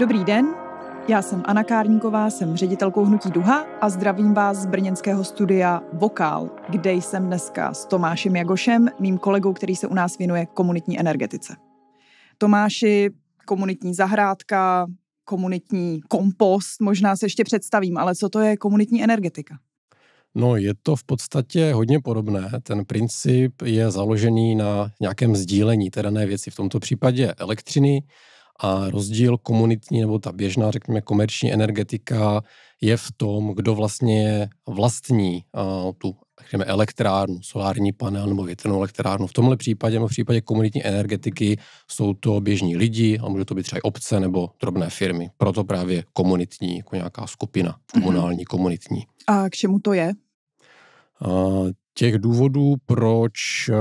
Dobrý den, já jsem Anna Kárníková, jsem ředitelkou Hnutí Duha a zdravím vás z brněnského studia Vokál, kde jsem dneska s Tomášem Jagošem, mým kolegou, který se u nás věnuje komunitní energetice. Tomáši, komunitní zahrádka, komunitní kompost, možná se ještě představím, ale co to je komunitní energetika? No, je to v podstatě hodně podobné. Ten princip je založený na nějakém sdílení té dané věci, v tomto případě elektřiny, a rozdíl komunitní nebo ta běžná, řekněme, komerční energetika je v tom, kdo vlastně vlastní tu řekněme, elektrárnu, solární panel nebo větrnou elektrárnu. V tomhle případě, v případě komunitní energetiky, jsou to běžní lidi, a může to být třeba i obce nebo drobné firmy. Proto právě komunitní, jako nějaká skupina, mhm. komunální, komunitní. A k čemu to je? těch důvodů, proč eh,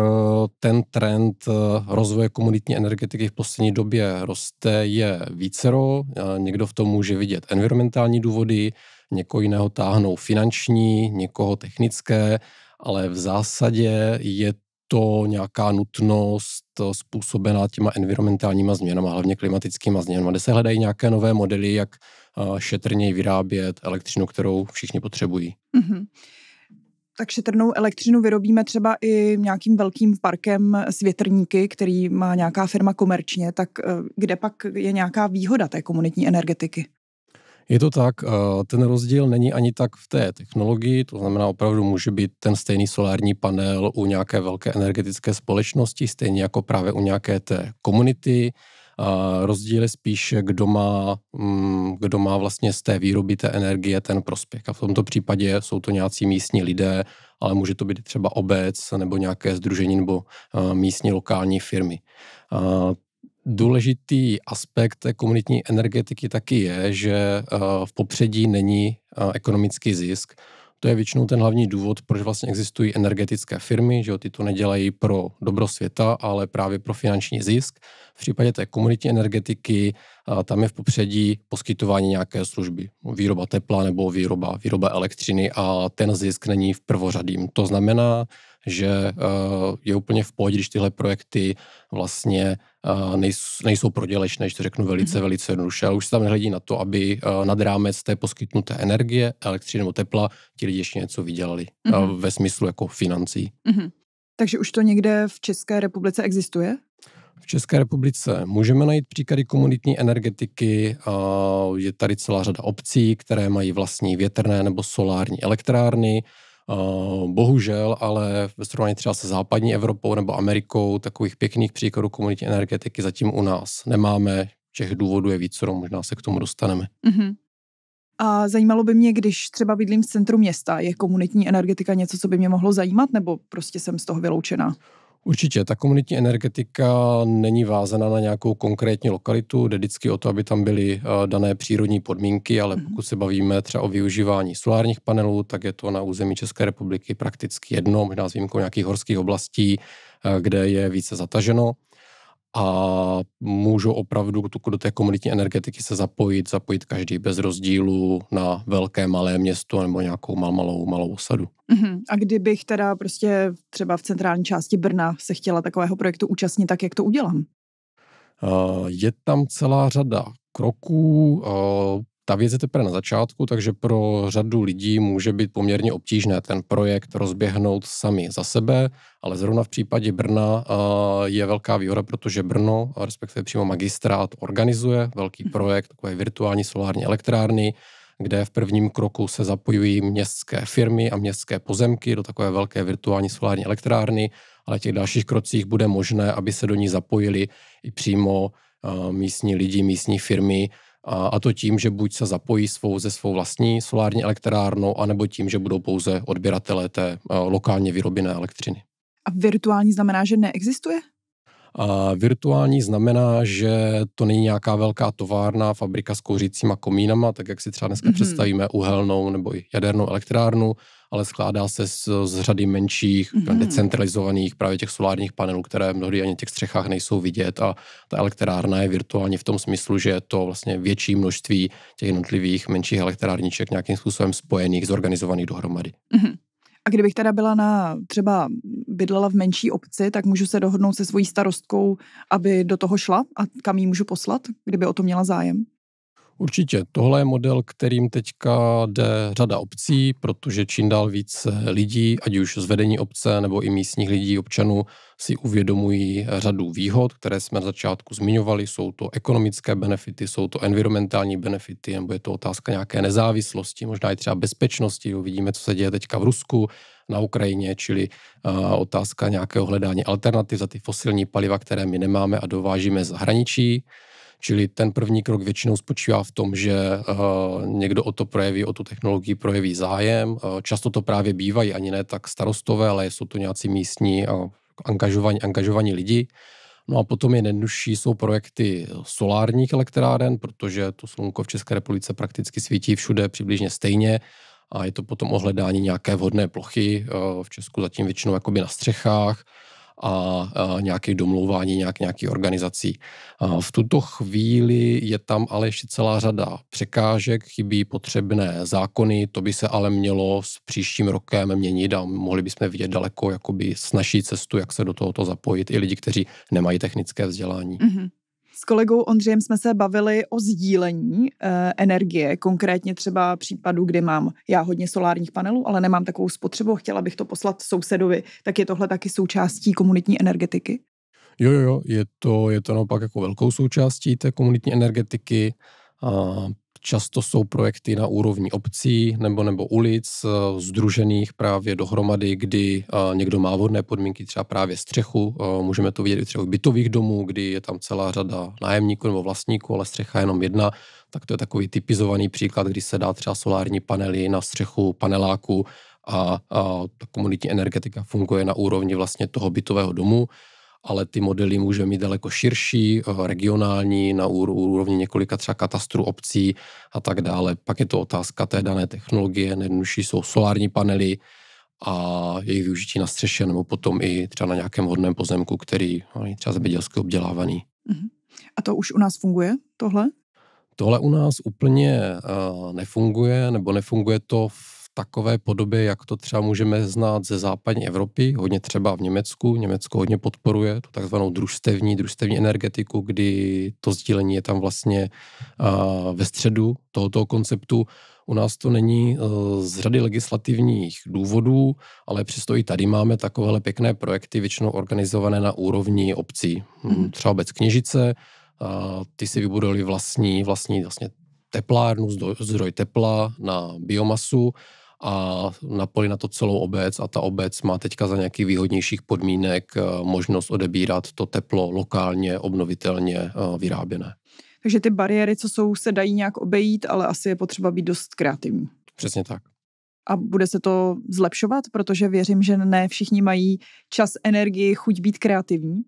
ten trend eh, rozvoje komunitní energetiky v poslední době roste, je vícero. Eh, někdo v tom může vidět environmentální důvody, někoho jiného táhnou finanční, někoho technické, ale v zásadě je to nějaká nutnost způsobená těma environmentálníma změnama, hlavně klimatickýma změnama, kde se hledají nějaké nové modely, jak šetrněji vyrábět elektřinu, kterou všichni potřebují. Mm-hmm tak šetrnou elektřinu vyrobíme třeba i nějakým velkým parkem s větrníky, který má nějaká firma komerčně, tak eh, kde pak je nějaká výhoda té komunitní energetiky? Je to tak, eh, ten rozdíl není ani tak v té technologii, to znamená opravdu může být ten stejný solární panel u nějaké velké energetické společnosti, stejně jako právě u nějaké té komunity, rozdíl je spíš, kdo má, mm, kdo má vlastně z té výroby té energie ten prospěch. A v tomto případě jsou to nějací místní lidé, ale může to být třeba obec nebo nějaké združení nebo místní lokální firmy. Důležitý aspekt té komunitní energetiky taky je, že v popředí není ekonomický zisk, to je většinou ten hlavní důvod, proč vlastně existují energetické firmy, že jo, ty to nedělají pro dobro světa, ale právě pro finanční zisk. V případě té komunitní energetiky tam je v popředí poskytování nějaké služby, výroba tepla nebo výroba, výroba elektřiny a ten zisk není v prvořadím. To znamená, že eh, je úplně v pohodě, když tyhle projekty vlastně eh, nejsou, nejsou prodělečné, když to řeknu velice, mhm. velice jednoduše, ale už se tam hledí na to, aby eh, nad rámec té poskytnuté energie, elektřiny nebo tepla ti lidi ještě něco vydělali mm-hmm. ve smyslu jako financí. Mm-hmm. Takže už to někde v České republice existuje? V České republice můžeme najít příklady komunitní energetiky. Je tady celá řada obcí, které mají vlastní větrné nebo solární elektrárny. Eh, bohužel, ale ve srovnání třeba se západní Evropou nebo Amerikou, takových pěkných příkladů komunitní energetiky zatím u nás nemáme. Těch důvodů je víc, možná se k tomu dostaneme. Mm-hmm. A zajímalo by mě, když třeba bydlím v centru města, je komunitní energetika něco, co by mě mohlo zajímat, nebo prostě jsem z toho vyloučená? Určitě, ta komunitní energetika není vázaná na nějakou konkrétní lokalitu, jde vždycky o to, aby tam byly eh, dané přírodní podmínky, ale mhm. pokud se bavíme třeba o využívání solárních panelů, tak je to na území České republiky prakticky jedno, možná s výjimkou nějakých horských oblastí, eh, kde je více zataženo a můžou opravdu do té komunitní energetiky se zapojit, zapojit každý bez rozdílu na velké, malé město nebo nějakou mal, malou, malou osadu. Uh-huh. A kdybych teda prostě třeba v centrální části Brna se chtěla takového projektu účastnit, tak jak to udělám? Uh, je tam celá řada kroků. Uh, ta věc je teprve na začátku, takže pro řadu lidí může být poměrně obtížné ten projekt rozběhnout sami za sebe, ale zrovna v případě Brna je velká výhoda, protože Brno, respektive přímo magistrát, organizuje velký mhm. projekt, takové virtuální solární elektrárny, kde v prvním kroku se zapojují městské firmy a městské pozemky do takové velké virtuální solární elektrárny, ale v těch dalších krocích bude možné, aby se do ní zapojili i přímo místní lidi, místní firmy, a, a to tím, že buď se zapojí svou ze svou vlastní solární elektrárnou, anebo tím, že budou pouze odběratelé té eh, lokálně vyrobené elektřiny. A virtuální znamená, že neexistuje? A virtuální znamená, že to není nějaká velká továrna, fabrika s kouřícíma komínama, tak jak si třeba dneska mm-hmm. představíme uhelnou nebo jadernou elektrárnu, ale skládá se z, z řady menších, mm-hmm. decentralizovaných právě těch solárních panelů, které mnohdy ani těch střechách nejsou vidět a ta elektrárna je virtuální v tom smyslu, že je to vlastně větší množství těch jednotlivých menších elektrárniček nějakým způsobem spojených, zorganizovaných dohromady. Mm-hmm. A kdybych teda byla na, třeba bydlela v menší obci, tak můžu se dohodnout se svojí starostkou, aby do toho šla a kam ji můžu poslat, kdyby o to měla zájem? Určitě, tohle je model, kterým teďka jde řada obcí, protože čím dál více lidí, ať už z vedení obce nebo i místních lidí, občanů, si uvědomují řadu výhod, které jsme na začátku zmiňovali. Jsou to ekonomické benefity, jsou to environmentální benefity, nebo je to otázka nějaké nezávislosti, možná i třeba bezpečnosti. Uvidíme, co se děje teďka v Rusku, na Ukrajině, čili otázka nějakého hledání alternativ za ty fosilní paliva, které my nemáme a dovážíme z zahraničí. Čili ten první krok většinou spočívá v tom, že eh, někdo o to projeví, o tu technologii projeví zájem. Eh, často to právě bývají ani ne tak starostové, ale jsou to nějací místní eh, angažovaní, angažovaní lidi. No a potom je nejjednodušší jsou projekty solárních elektráren, protože to slunko v České republice prakticky svítí všude přibližně stejně a je to potom ohledání nějaké vhodné plochy. V Česku zatím většinou jakoby na střechách a, a nějaké domlouvání nějak, nějaký organizací. v tuto chvíli je tam ale ještě celá řada překážek, chybí potřebné zákony, to by se ale mělo s příštím rokem měnit a mohli bychom vidět daleko jakoby snažší cestu, jak se do tohoto zapojit i lidi, kteří nemají technické vzdělání. Mm-hmm. S kolegou Ondřejem jsme se bavili o sdílení e, energie, konkrétně třeba případu, kdy mám já hodně solárních panelů, ale nemám takovou spotřebu, chtěla bych to poslat sousedovi, tak je tohle taky součástí komunitní energetiky? Jo, jo, jo, je to, je to naopak jako velkou součástí té komunitní energetiky. A Často jsou projekty na úrovni obcí nebo nebo ulic, eh, združených právě dohromady, kdy eh, někdo má vodné podmínky, třeba právě střechu. Eh, můžeme to vidět i třeba u bytových domů, kdy je tam celá řada nájemníků nebo vlastníků, ale střecha je jenom jedna. Tak to je takový typizovaný příklad, kdy se dá třeba solární panely na střechu paneláku a, a ta komunitní energetika funguje na úrovni vlastně toho bytového domu ale ty modely může mít daleko širší, eh, regionální, na úrovni několika třeba katastrů obcí a tak dále. Pak je to otázka té dané technologie, nejjednodušší jsou solární panely a jejich využití na střeše nebo potom i třeba na nějakém hodném pozemku, který no, je třeba zemědělsky obdělávaný. Mhm. A to už u nás funguje, tohle? Tohle u nás úplně uh, nefunguje, nebo nefunguje to v takové podobě, jak to třeba můžeme znát ze západní Evropy, hodně třeba v Německu. Německo hodně podporuje tu takzvanou družstevní, družstevní energetiku, kdy to sdílení je tam vlastně ve středu tohoto konceptu. U nás to není e, z řady legislativních důvodů, ale přesto i tady máme takovéhle pěkné projekty, většinou organizované na úrovni obcí. Mhm. Třeba obec Kněžice, ty si vybudovali vlastní, vlastní vlastně teplárnu, zdroj tepla na biomasu a napojí na to celou obec a ta obec má teďka za nějakých výhodnějších podmínek eh, možnost odebírat to teplo lokálně, obnovitelně eh, vyráběné. Takže ty bariéry, co jsou, se dají nějak obejít, ale asi je potřeba být dost kreativní. Přesně tak. A bude se to zlepšovat, protože věřím, že ne všichni mají čas, energii, chuť být kreativní.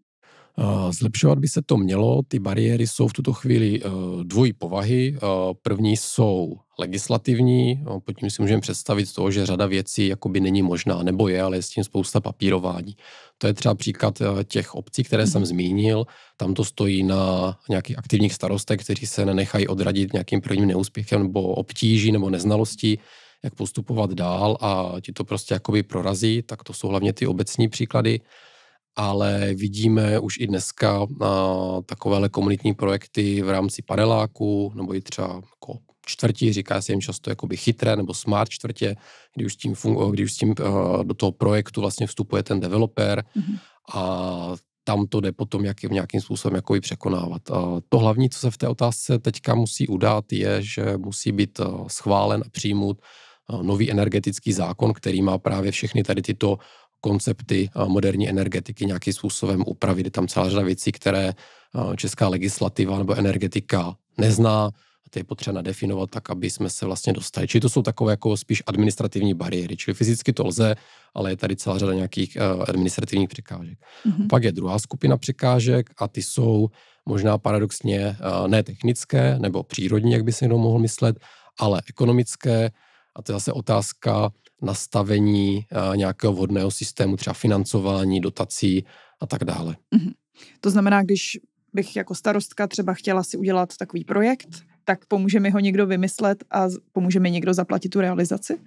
Eh, zlepšovat by se to mělo. Ty bariéry jsou v tuto chvíli eh, dvojí povahy. Eh, první jsou legislativní, pod tím si můžeme představit to, že řada věcí jakoby není možná, nebo je, ale je s tím spousta papírování. To je třeba příklad těch obcí, které jsem mhm. zmínil. Tam to stojí na nějakých aktivních starostech, kteří se nenechají odradit nějakým prvním neúspěchem nebo obtíží nebo neznalostí, jak postupovat dál a ti to prostě jakoby prorazí, tak to jsou hlavně ty obecní příklady ale vidíme už i dneska na takovéhle komunitní projekty v rámci paneláku, nebo i třeba jako čtvrtí, říká se jim často jakoby chytré nebo smart čtvrtě, kdy už s tím, fungu, kdy už s tím uh, do toho projektu vlastně vstupuje ten developer mm-hmm. a tam to jde potom jak, nějakým způsobem jako překonávat. Uh, to hlavní, co se v té otázce teďka musí udát, je, že musí být uh, schválen a přijmout eh, nový energetický zákon, který má právě všechny tady tyto koncepty moderní energetiky nějakým způsobem upravit. Je tam celá řada věcí, které česká legislativa nebo energetika nezná a ty je potřeba nadefinovat tak, aby jsme se vlastně dostali. Čili to jsou takové jako spíš administrativní bariéry, čili fyzicky to lze, ale je tady celá řada nějakých administrativních překážek. Mm-hmm. Pak je druhá skupina překážek a ty jsou možná paradoxně ne technické nebo přírodní, jak by si někdo mohl myslet, ale ekonomické. A to je zase otázka, nastavení eh, nějakého vhodného systému, třeba financování, dotací a tak dále. Mhm. To znamená, když bych jako starostka třeba chtěla si udělat takový projekt, tak pomůže mi ho někdo vymyslet a pomůže mi někdo zaplatit tu realizaci?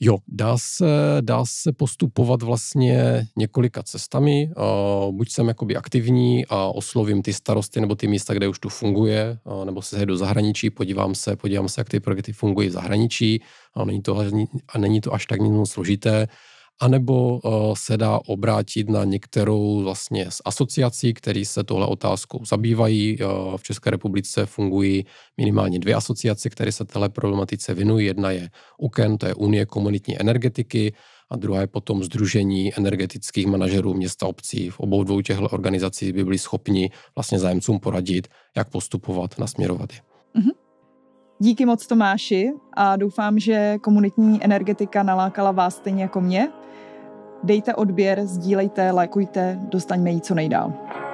Jo, dá se, dá se postupovat vlastně několika cestami. Eh, buď jsem jakoby aktivní a oslovím ty starosty nebo ty místa, kde už tu funguje, eh, nebo se do zahraničí, podívám se, podívám se, jak ty projekty fungují v zahraničí. A není to, a není to až tak nic složité anebo eh, se dá obrátit na některou vlastně z asociací, které se tohle otázkou zabývají. Eh, v České republice fungují minimálně dvě asociace, které se téhle problematice věnují. Jedna je UKEN, to je Unie komunitní energetiky, a druhá je potom Združení energetických manažerů města obcí. V obou dvou těchto organizací by byli schopni vlastně zájemcům poradit, jak postupovat, nasměrovat je. Mm-hmm. Díky moc Tomáši a doufám, že komunitní energetika nalákala vás stejně jako mě. Dejte odběr, sdílejte, lajkujte, dostaňme ji co nejdál.